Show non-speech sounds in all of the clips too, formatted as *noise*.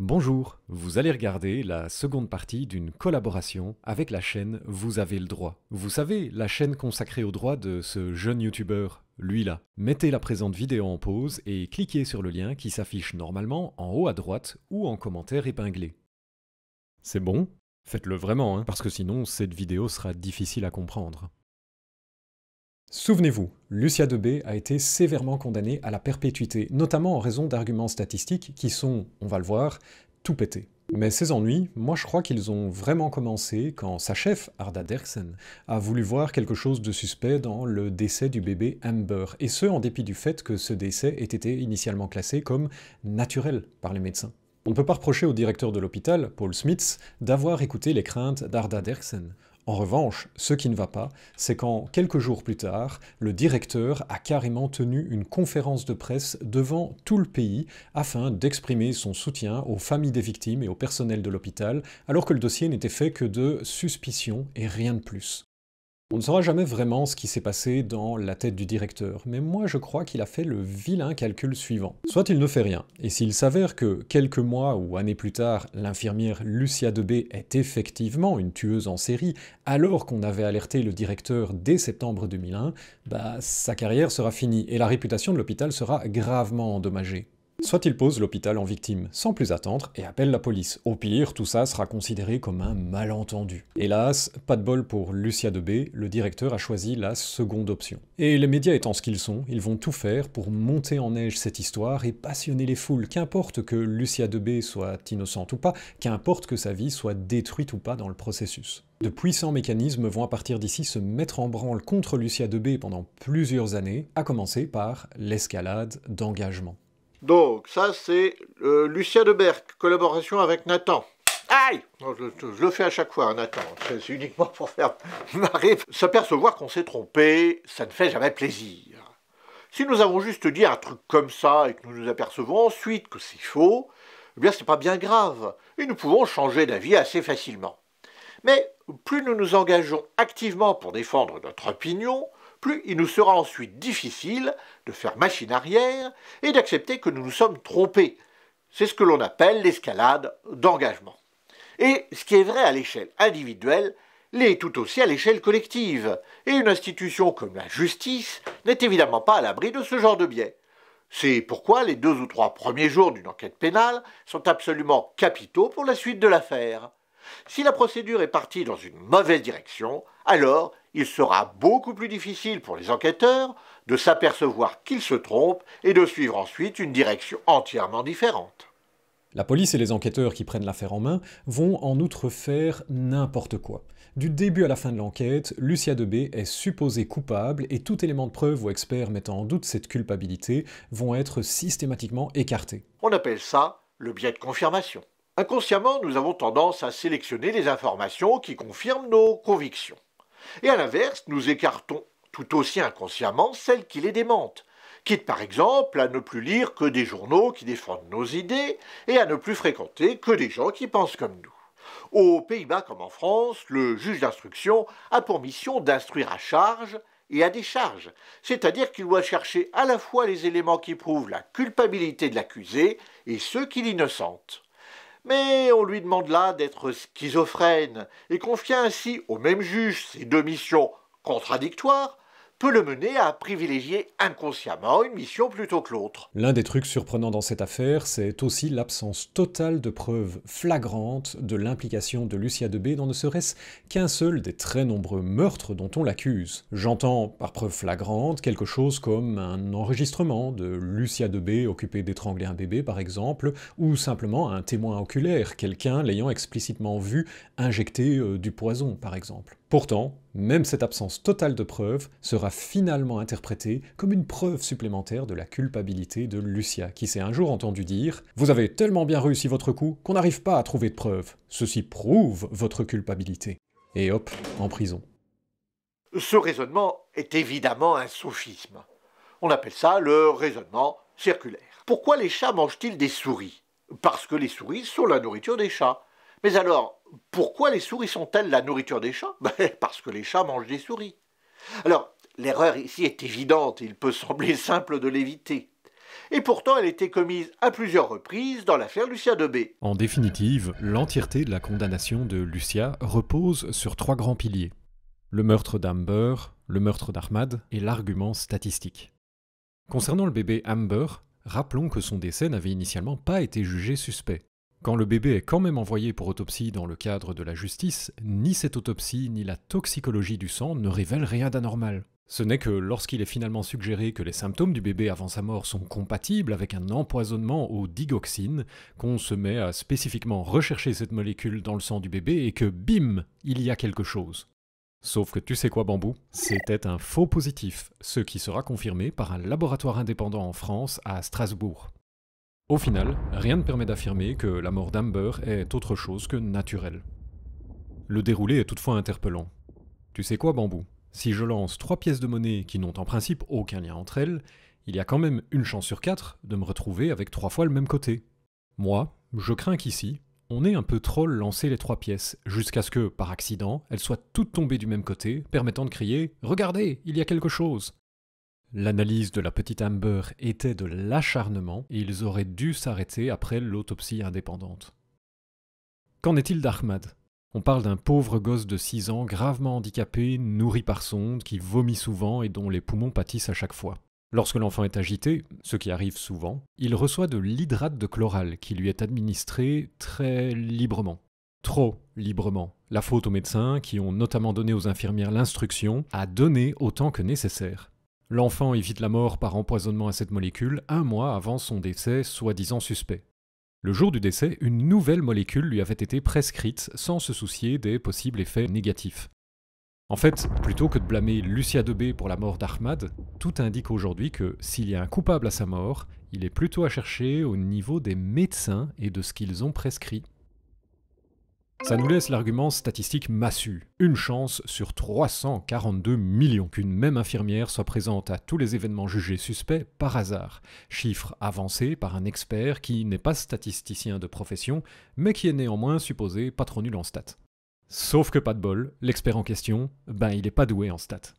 Bonjour, vous allez regarder la seconde partie d'une collaboration avec la chaîne Vous avez le droit. Vous savez, la chaîne consacrée au droit de ce jeune youtubeur, lui là. Mettez la présente vidéo en pause et cliquez sur le lien qui s'affiche normalement en haut à droite ou en commentaire épinglé. C'est bon Faites-le vraiment, hein, parce que sinon cette vidéo sera difficile à comprendre. Souvenez-vous, Lucia Debé a été sévèrement condamnée à la perpétuité, notamment en raison d'arguments statistiques qui sont, on va le voir, tout pétés. Mais ces ennuis, moi je crois qu'ils ont vraiment commencé quand sa chef, Arda Derksen, a voulu voir quelque chose de suspect dans le décès du bébé Amber, et ce en dépit du fait que ce décès ait été initialement classé comme naturel par les médecins. On ne peut pas reprocher au directeur de l'hôpital, Paul Smith, d'avoir écouté les craintes d'Arda Derksen. En revanche, ce qui ne va pas, c'est quand, quelques jours plus tard, le directeur a carrément tenu une conférence de presse devant tout le pays afin d'exprimer son soutien aux familles des victimes et au personnel de l'hôpital, alors que le dossier n'était fait que de suspicion et rien de plus. On ne saura jamais vraiment ce qui s'est passé dans la tête du directeur, mais moi je crois qu'il a fait le vilain calcul suivant. Soit il ne fait rien, et s'il s'avère que, quelques mois ou années plus tard, l'infirmière Lucia Debé est effectivement une tueuse en série, alors qu'on avait alerté le directeur dès septembre 2001, bah sa carrière sera finie et la réputation de l'hôpital sera gravement endommagée. Soit il pose l'hôpital en victime, sans plus attendre, et appelle la police. Au pire, tout ça sera considéré comme un malentendu. Hélas, pas de bol pour Lucia B. le directeur a choisi la seconde option. Et les médias étant ce qu'ils sont, ils vont tout faire pour monter en neige cette histoire et passionner les foules, qu'importe que Lucia B soit innocente ou pas, qu'importe que sa vie soit détruite ou pas dans le processus. De puissants mécanismes vont à partir d'ici se mettre en branle contre Lucia B pendant plusieurs années, à commencer par l'escalade d'engagement. Donc, ça, c'est euh, Lucien de Berck, collaboration avec Nathan. Aïe je, le fais à chaque fois, hein, Nathan. C'est uniquement pour faire *laughs* marrer. S'apercevoir qu'on s'est trompé, ça ne fait jamais plaisir. Si nous avons juste dit un truc comme ça et que nous nous apercevons ensuite que c'est faux, eh bien, c'est pas bien grave. Et nous pouvons changer d'avis assez facilement. Mais plus nous nous engageons activement pour défendre notre opinion, plus il nous sera ensuite difficile de faire machine arrière et d'accepter que nous nous sommes trompés. C'est ce que l'on appelle l'escalade d'engagement. Et ce qui est vrai à l'échelle individuelle l'est tout aussi à l'échelle collective, et une institution comme la justice n'est évidemment pas à l'abri de ce genre de biais. C'est pourquoi les deux ou trois premiers jours d'une enquête pénale sont absolument capitaux pour la suite de l'affaire. Si la procédure est partie dans une mauvaise direction, alors il sera beaucoup plus difficile pour les enquêteurs de s'apercevoir qu'ils se trompent et de suivre ensuite une direction entièrement différente. La police et les enquêteurs qui prennent l'affaire en main vont en outre faire n'importe quoi. Du début à la fin de l'enquête, Lucia Debé est supposée coupable et tout élément de preuve ou expert mettant en doute cette culpabilité vont être systématiquement écartés. On appelle ça le biais de confirmation. Inconsciemment, nous avons tendance à sélectionner les informations qui confirment nos convictions et à l'inverse, nous écartons tout aussi inconsciemment celles qui les démentent, quitte par exemple à ne plus lire que des journaux qui défendent nos idées et à ne plus fréquenter que des gens qui pensent comme nous. Aux Pays-Bas comme en France, le juge d'instruction a pour mission d'instruire à charge et à décharge, c'est-à-dire qu'il doit chercher à la fois les éléments qui prouvent la culpabilité de l'accusé et ceux qui l'innocentent mais on lui demande là d'être schizophrène et confia ainsi au même juge ses deux missions contradictoires peut le mener à privilégier inconsciemment une mission plutôt que l'autre. L'un des trucs surprenants dans cette affaire, c'est aussi l'absence totale de preuves flagrantes de l'implication de Lucia B dans ne serait-ce qu'un seul des très nombreux meurtres dont on l'accuse. J'entends par preuve flagrante quelque chose comme un enregistrement de Lucia B occupée d'étrangler un bébé par exemple, ou simplement un témoin oculaire, quelqu'un l'ayant explicitement vu injecter euh, du poison par exemple. Pourtant, même cette absence totale de preuves sera finalement interprétée comme une preuve supplémentaire de la culpabilité de Lucia, qui s'est un jour entendu dire ⁇ Vous avez tellement bien réussi votre coup qu'on n'arrive pas à trouver de preuves. Ceci prouve votre culpabilité. ⁇ Et hop, en prison. Ce raisonnement est évidemment un sophisme. On appelle ça le raisonnement circulaire. Pourquoi les chats mangent-ils des souris Parce que les souris sont la nourriture des chats. Mais alors, pourquoi les souris sont-elles la nourriture des chats *laughs* ben, Parce que les chats mangent des souris. Alors, l'erreur ici est évidente, il peut sembler simple de l'éviter. Et pourtant, elle était commise à plusieurs reprises dans l'affaire Lucia B. En définitive, l'entièreté de la condamnation de Lucia repose sur trois grands piliers. Le meurtre d'Amber, le meurtre d'Armad et l'argument statistique. Concernant le bébé Amber, rappelons que son décès n'avait initialement pas été jugé suspect. Quand le bébé est quand même envoyé pour autopsie dans le cadre de la justice, ni cette autopsie ni la toxicologie du sang ne révèlent rien d'anormal. Ce n'est que lorsqu'il est finalement suggéré que les symptômes du bébé avant sa mort sont compatibles avec un empoisonnement aux digoxines qu'on se met à spécifiquement rechercher cette molécule dans le sang du bébé et que bim, il y a quelque chose. Sauf que tu sais quoi bambou C'était un faux positif, ce qui sera confirmé par un laboratoire indépendant en France à Strasbourg. Au final, rien ne permet d'affirmer que la mort d'Amber est autre chose que naturelle. Le déroulé est toutefois interpellant. Tu sais quoi, Bambou Si je lance trois pièces de monnaie qui n'ont en principe aucun lien entre elles, il y a quand même une chance sur quatre de me retrouver avec trois fois le même côté. Moi, je crains qu'ici, on ait un peu trop lancé les trois pièces, jusqu'à ce que, par accident, elles soient toutes tombées du même côté, permettant de crier Regardez, il y a quelque chose L'analyse de la petite Amber était de l'acharnement et ils auraient dû s'arrêter après l'autopsie indépendante. Qu'en est-il d'Ahmad On parle d'un pauvre gosse de 6 ans gravement handicapé, nourri par sonde, qui vomit souvent et dont les poumons pâtissent à chaque fois. Lorsque l'enfant est agité, ce qui arrive souvent, il reçoit de l'hydrate de chloral qui lui est administré très librement. Trop librement. La faute aux médecins qui ont notamment donné aux infirmières l'instruction à donner autant que nécessaire. L'enfant évite la mort par empoisonnement à cette molécule un mois avant son décès soi-disant suspect. Le jour du décès, une nouvelle molécule lui avait été prescrite sans se soucier des possibles effets négatifs. En fait, plutôt que de blâmer Lucia Debé pour la mort d'Ahmad, tout indique aujourd'hui que s'il y a un coupable à sa mort, il est plutôt à chercher au niveau des médecins et de ce qu'ils ont prescrit. Ça nous laisse l'argument statistique massu, une chance sur 342 millions qu'une même infirmière soit présente à tous les événements jugés suspects par hasard, chiffre avancé par un expert qui n'est pas statisticien de profession, mais qui est néanmoins supposé pas trop nul en stats. Sauf que pas de bol, l'expert en question, ben il est pas doué en stats.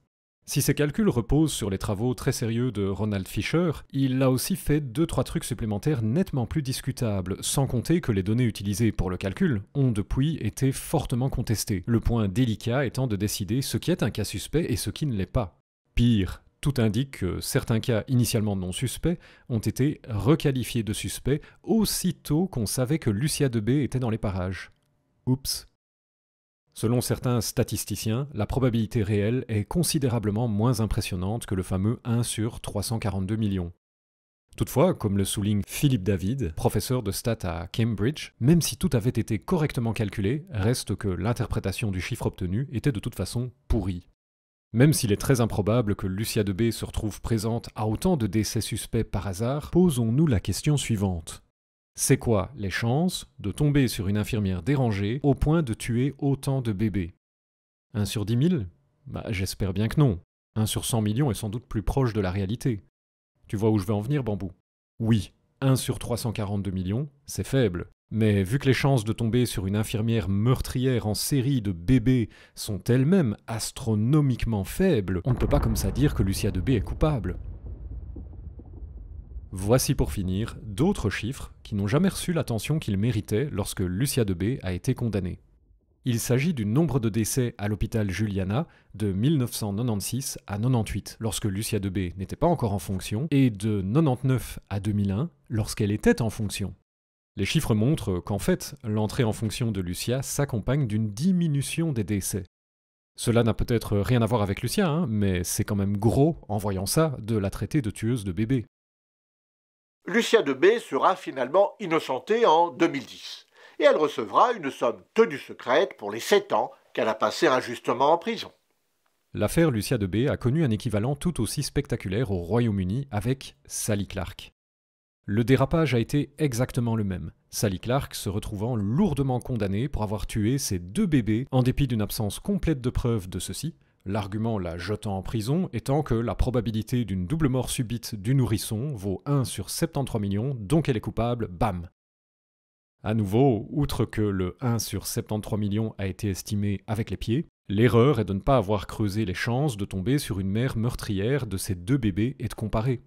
Si ses calculs reposent sur les travaux très sérieux de Ronald Fisher, il a aussi fait 2 trois trucs supplémentaires nettement plus discutables, sans compter que les données utilisées pour le calcul ont depuis été fortement contestées, le point délicat étant de décider ce qui est un cas suspect et ce qui ne l'est pas. Pire, tout indique que certains cas initialement non suspects ont été requalifiés de suspects aussitôt qu'on savait que Lucia B était dans les parages. Oups. Selon certains statisticiens, la probabilité réelle est considérablement moins impressionnante que le fameux 1 sur 342 millions. Toutefois, comme le souligne Philippe David, professeur de stats à Cambridge, même si tout avait été correctement calculé, reste que l'interprétation du chiffre obtenu était de toute façon pourrie. Même s'il est très improbable que Lucia de B se retrouve présente à autant de décès suspects par hasard, posons-nous la question suivante. C'est quoi les chances de tomber sur une infirmière dérangée au point de tuer autant de bébés 1 sur 10 000 bah, J'espère bien que non. 1 sur 100 millions est sans doute plus proche de la réalité. Tu vois où je veux en venir, Bambou Oui, 1 sur 342 millions, c'est faible. Mais vu que les chances de tomber sur une infirmière meurtrière en série de bébés sont elles-mêmes astronomiquement faibles, on ne peut pas comme ça dire que Lucia de B est coupable. Voici pour finir d'autres chiffres qui n'ont jamais reçu l'attention qu'ils méritaient lorsque Lucia B a été condamnée. Il s'agit du nombre de décès à l'hôpital Juliana de 1996 à 98, lorsque Lucia B n'était pas encore en fonction, et de 99 à 2001, lorsqu'elle était en fonction. Les chiffres montrent qu'en fait, l'entrée en fonction de Lucia s'accompagne d'une diminution des décès. Cela n'a peut-être rien à voir avec Lucia, hein, mais c'est quand même gros, en voyant ça, de la traiter de tueuse de bébé. Lucia de B sera finalement innocentée en 2010 et elle recevra une somme tenue secrète pour les 7 ans qu'elle a passé injustement en prison. L'affaire Lucia de B a connu un équivalent tout aussi spectaculaire au Royaume-Uni avec Sally Clark. Le dérapage a été exactement le même, Sally Clark se retrouvant lourdement condamnée pour avoir tué ses deux bébés en dépit d'une absence complète de preuves de ceci, L'argument la jetant en prison étant que la probabilité d'une double mort subite du nourrisson vaut 1 sur 73 millions, donc elle est coupable, bam. A nouveau, outre que le 1 sur 73 millions a été estimé avec les pieds, l'erreur est de ne pas avoir creusé les chances de tomber sur une mère meurtrière de ces deux bébés et de comparer.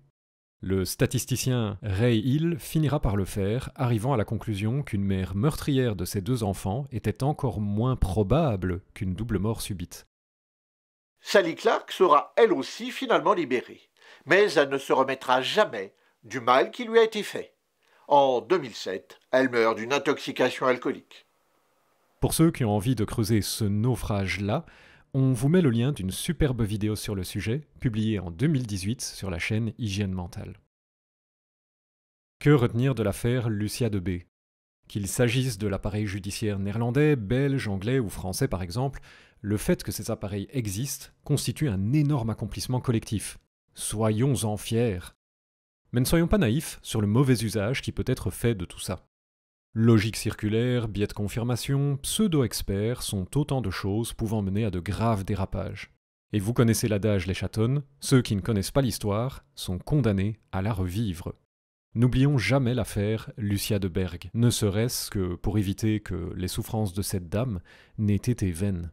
Le statisticien Ray Hill finira par le faire, arrivant à la conclusion qu'une mère meurtrière de ces deux enfants était encore moins probable qu'une double mort subite. Sally Clark sera elle aussi finalement libérée, mais elle ne se remettra jamais du mal qui lui a été fait. En 2007, elle meurt d'une intoxication alcoolique. Pour ceux qui ont envie de creuser ce naufrage-là, on vous met le lien d'une superbe vidéo sur le sujet, publiée en 2018 sur la chaîne Hygiène Mentale. Que retenir de l'affaire Lucia de B Qu'il s'agisse de l'appareil judiciaire néerlandais, belge, anglais ou français par exemple, le fait que ces appareils existent constitue un énorme accomplissement collectif. Soyons-en fiers. Mais ne soyons pas naïfs sur le mauvais usage qui peut être fait de tout ça. Logique circulaire, biais de confirmation, pseudo-experts sont autant de choses pouvant mener à de graves dérapages. Et vous connaissez l'adage les chatons, ceux qui ne connaissent pas l'histoire sont condamnés à la revivre. N'oublions jamais l'affaire Lucia de Berg, ne serait-ce que pour éviter que les souffrances de cette dame n'aient été vaines.